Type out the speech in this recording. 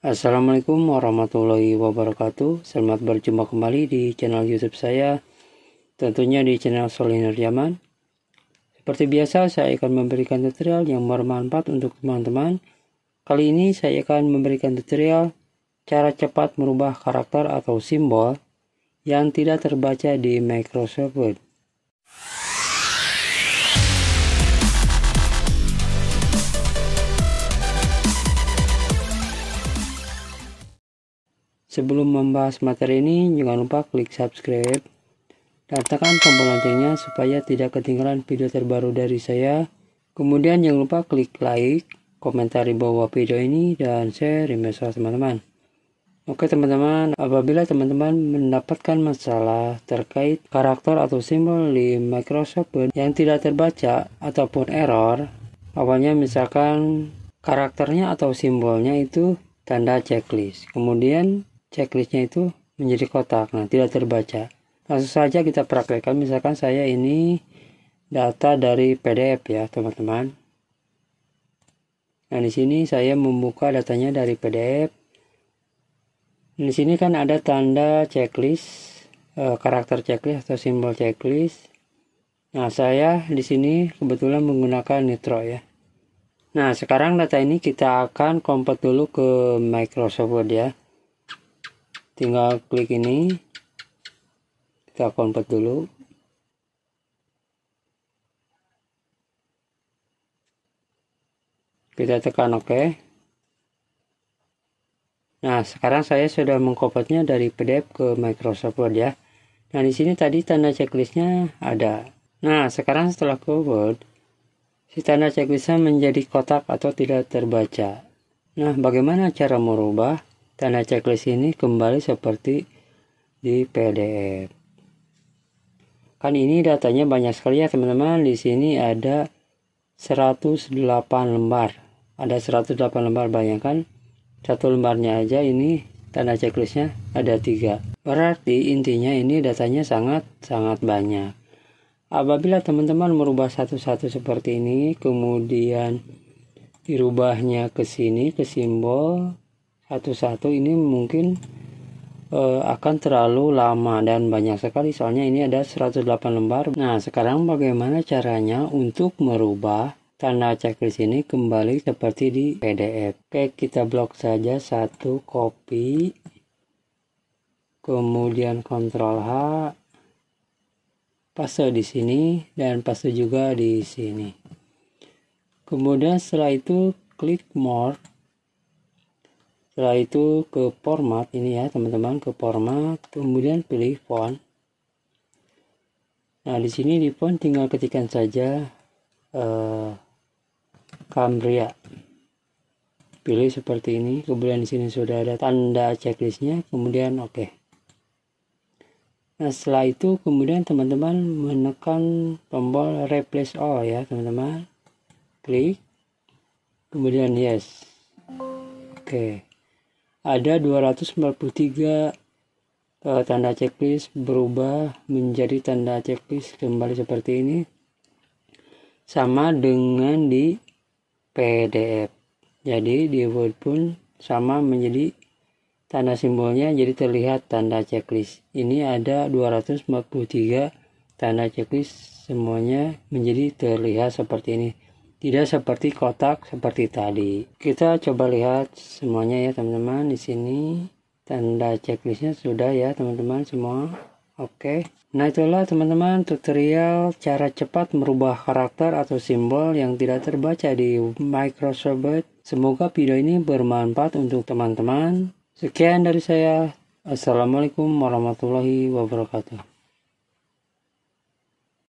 Assalamualaikum warahmatullahi wabarakatuh Selamat berjumpa kembali di channel youtube saya Tentunya di channel Soliner Yaman Seperti biasa saya akan memberikan tutorial yang bermanfaat untuk teman-teman Kali ini saya akan memberikan tutorial Cara cepat merubah karakter atau simbol Yang tidak terbaca di Microsoft Word Sebelum membahas materi ini, jangan lupa klik subscribe. dan tekan tombol loncengnya supaya tidak ketinggalan video terbaru dari saya. Kemudian jangan lupa klik like, komentar di bawah video ini, dan share di sosial teman-teman. Oke teman-teman, apabila teman-teman mendapatkan masalah terkait karakter atau simbol di Microsoft Word yang tidak terbaca ataupun error, awalnya misalkan karakternya atau simbolnya itu tanda checklist. Kemudian checklistnya itu menjadi kotak nah tidak terbaca langsung saja kita praktekkan misalkan saya ini data dari PDF ya teman-teman nah di sini saya membuka datanya dari PDF di sini kan ada tanda checklist e, karakter checklist atau simbol checklist nah saya di sini kebetulan menggunakan nitro ya nah sekarang data ini kita akan kompet dulu ke Microsoft Word ya tinggal klik ini kita convert dulu kita tekan OK nah sekarang saya sudah mengcopynya dari PDF ke Microsoft Word ya nah di sini tadi tanda checklistnya ada nah sekarang setelah ke si tanda checklistnya menjadi kotak atau tidak terbaca nah bagaimana cara merubah Tanda checklist ini kembali seperti di PDF. Kan ini datanya banyak sekali ya teman-teman. Di sini ada 108 lembar. Ada 108 lembar bayangkan satu lembarnya aja ini tanda checklistnya ada tiga. Berarti intinya ini datanya sangat sangat banyak. Apabila teman-teman merubah satu-satu seperti ini, kemudian dirubahnya ke sini ke simbol, satu-satu ini mungkin e, akan terlalu lama dan banyak sekali soalnya ini ada 108 lembar nah sekarang bagaimana caranya untuk merubah tanda checklist ini kembali seperti di PDF oke kita blok saja satu copy kemudian Ctrl H paste di sini dan paste juga di sini kemudian setelah itu klik more setelah itu ke format ini ya teman-teman ke format kemudian pilih font nah di sini di font tinggal ketikkan saja eh, Cambria pilih seperti ini kemudian di sini sudah ada tanda checklistnya kemudian oke okay. nah setelah itu kemudian teman-teman menekan tombol replace all ya teman-teman klik kemudian yes oke okay ada 243 uh, eh, tanda checklist berubah menjadi tanda checklist kembali seperti ini sama dengan di PDF jadi di Word pun sama menjadi tanda simbolnya jadi terlihat tanda checklist ini ada 243 tanda checklist semuanya menjadi terlihat seperti ini tidak seperti kotak seperti tadi. Kita coba lihat semuanya ya teman-teman di sini tanda checklistnya sudah ya teman-teman semua. Oke. Okay. Nah itulah teman-teman tutorial cara cepat merubah karakter atau simbol yang tidak terbaca di Microsoft Word. Semoga video ini bermanfaat untuk teman-teman. Sekian dari saya. Assalamualaikum warahmatullahi wabarakatuh.